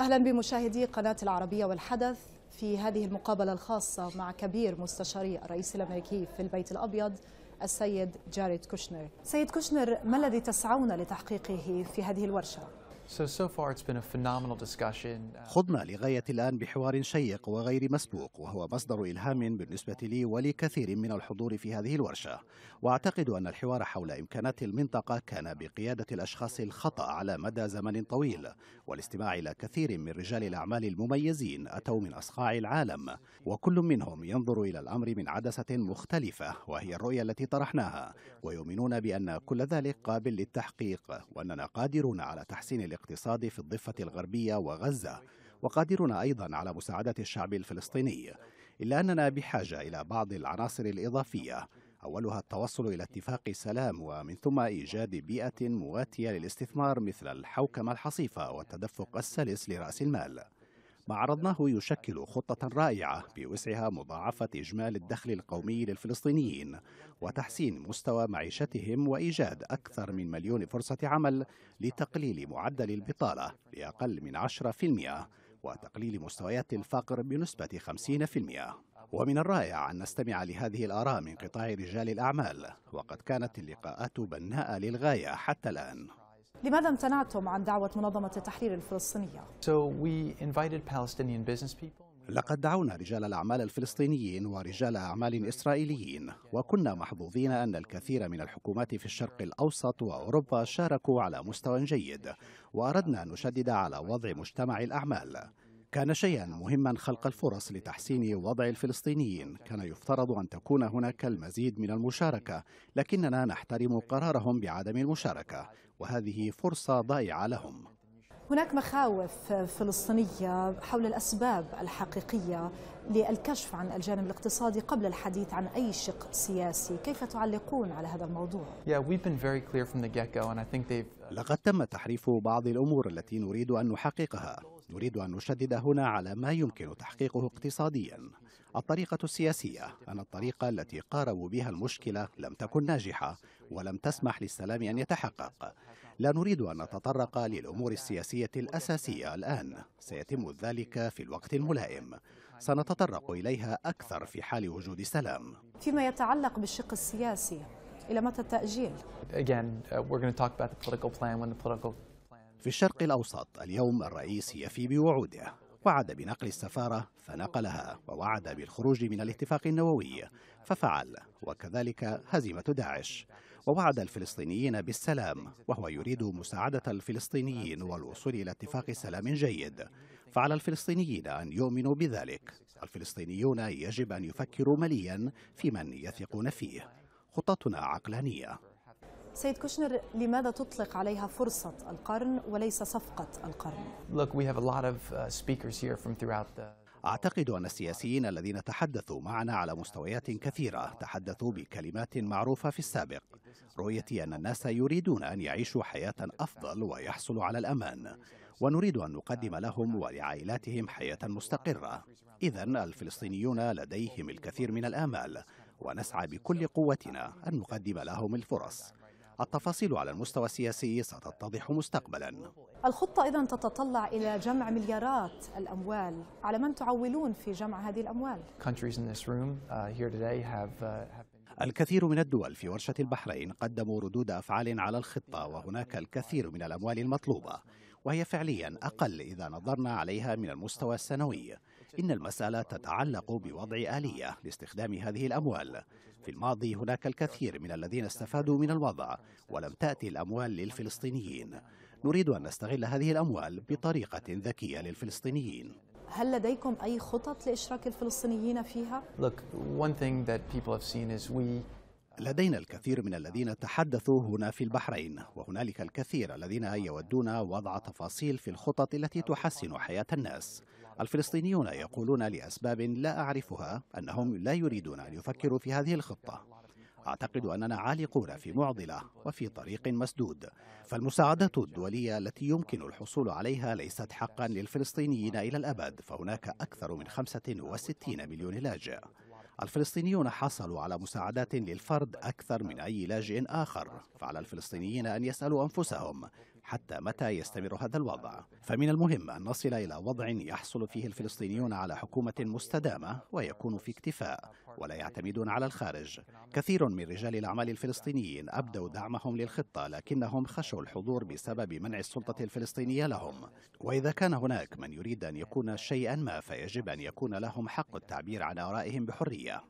أهلا بمشاهدي قناة العربية والحدث في هذه المقابلة الخاصة مع كبير مستشاري الرئيس الأمريكي في البيت الأبيض السيد جاريد كوشنر سيد كوشنر ما الذي تسعون لتحقيقه في هذه الورشة؟ Uh, خضنا لغاية الآن بحوار شيق وغير مسبوق وهو مصدر إلهام بالنسبة لي ولكثير من الحضور في هذه الورشة وأعتقد أن الحوار حول إمكانات المنطقة كان بقيادة الأشخاص الخطأ على مدى زمن طويل والاستماع إلى كثير من رجال الأعمال المميزين أتوا من أصقاع العالم وكل منهم ينظر إلى الأمر من عدسة مختلفة وهي الرؤية التي طرحناها ويؤمنون بأن كل ذلك قابل للتحقيق وأننا قادرون على تحسين الاقتصاد في الضفة الغربية وغزة وقادرون أيضا على مساعدة الشعب الفلسطيني إلا أننا بحاجة إلى بعض العناصر الإضافية أولها التوصل إلى اتفاق سلام ومن ثم إيجاد بيئة مواتية للاستثمار مثل الحوكمة الحصيفة والتدفق السلس لرأس المال ما عرضناه يشكل خطة رائعة بوسعها مضاعفة إجمالي الدخل القومي للفلسطينيين وتحسين مستوى معيشتهم وإيجاد أكثر من مليون فرصة عمل لتقليل معدل البطالة لأقل من 10% وتقليل مستويات الفقر بنسبة 50%. ومن الرائع أن نستمع لهذه الآراء من قطاع رجال الأعمال وقد كانت اللقاءات بناءة للغاية حتى الآن لماذا امتنعتم عن دعوة منظمة التحرير الفلسطينية؟ لقد دعونا رجال الأعمال الفلسطينيين ورجال أعمال إسرائيليين وكنا محظوظين أن الكثير من الحكومات في الشرق الأوسط وأوروبا شاركوا على مستوى جيد وأردنا أن نشدد على وضع مجتمع الأعمال كان شيئا مهما خلق الفرص لتحسين وضع الفلسطينيين كان يفترض أن تكون هناك المزيد من المشاركة لكننا نحترم قرارهم بعدم المشاركة وهذه فرصة ضائعة لهم هناك مخاوف فلسطينية حول الأسباب الحقيقية للكشف عن الجانب الاقتصادي قبل الحديث عن أي شق سياسي كيف تعلقون على هذا الموضوع؟ لقد تم تحريف بعض الأمور التي نريد أن نحققها نريد أن نشدد هنا على ما يمكن تحقيقه اقتصاديا الطريقة السياسية أن الطريقة التي قاربوا بها المشكلة لم تكن ناجحة ولم تسمح للسلام أن يتحقق لا نريد أن نتطرق للأمور السياسية الأساسية الآن سيتم ذلك في الوقت الملائم سنتطرق إليها أكثر في حال وجود سلام فيما يتعلق بالشق السياسي إلى متى التأجيل؟ Again, uh, we're going to talk about the political plan when the political في الشرق الأوسط اليوم الرئيس يفي بوعوده وعد بنقل السفارة فنقلها ووعد بالخروج من الاتفاق النووي ففعل وكذلك هزيمة داعش ووعد الفلسطينيين بالسلام وهو يريد مساعدة الفلسطينيين والوصول إلى اتفاق سلام جيد فعلى الفلسطينيين أن يؤمنوا بذلك الفلسطينيون يجب أن يفكروا مليا في من يثقون فيه خطتنا عقلانية سيد كوشنر لماذا تطلق عليها فرصة القرن وليس صفقة القرن؟ uh, أعتقد أن السياسيين الذين تحدثوا معنا على مستويات كثيرة تحدثوا بكلمات معروفة في السابق رؤيتي أن الناس يريدون أن يعيشوا حياة أفضل ويحصلوا على الأمان ونريد أن نقدم لهم ولعائلاتهم حياة مستقرة إذا الفلسطينيون لديهم الكثير من الآمال ونسعى بكل قوتنا أن نقدم لهم الفرص التفاصيل على المستوى السياسي ستتضح مستقبلا الخطة إذا تتطلع إلى جمع مليارات الأموال على من تعولون في جمع هذه الأموال؟ uh, uh, الكثير من الدول في ورشة البحرين قدموا ردود أفعال على الخطة وهناك الكثير من الأموال المطلوبة وهي فعليا أقل إذا نظرنا عليها من المستوى السنوي إن المسألة تتعلق بوضع آلية لاستخدام هذه الأموال في الماضي هناك الكثير من الذين استفادوا من الوضع ولم تأتي الأموال للفلسطينيين نريد أن نستغل هذه الأموال بطريقة ذكية للفلسطينيين هل لديكم أي خطط لإشراك الفلسطينيين فيها؟ Look, one thing that people have seen is we لدينا الكثير من الذين تحدثوا هنا في البحرين وهنالك الكثير الذين يودون وضع تفاصيل في الخطط التي تحسن حياة الناس الفلسطينيون يقولون لأسباب لا أعرفها أنهم لا يريدون أن يفكروا في هذه الخطة أعتقد أننا عالقون في معضلة وفي طريق مسدود فالمساعدات الدولية التي يمكن الحصول عليها ليست حقا للفلسطينيين إلى الأبد فهناك أكثر من 65 مليون لاجئ الفلسطينيون حصلوا على مساعدات للفرد أكثر من أي لاجئ آخر فعلى الفلسطينيين أن يسألوا أنفسهم حتى متى يستمر هذا الوضع فمن المهم أن نصل إلى وضع يحصل فيه الفلسطينيون على حكومة مستدامة ويكون في اكتفاء ولا يعتمدون على الخارج كثير من رجال الأعمال الفلسطينيين أبدوا دعمهم للخطة لكنهم خشوا الحضور بسبب منع السلطة الفلسطينية لهم وإذا كان هناك من يريد أن يكون شيئا ما فيجب أن يكون لهم حق التعبير عن آرائهم بحرية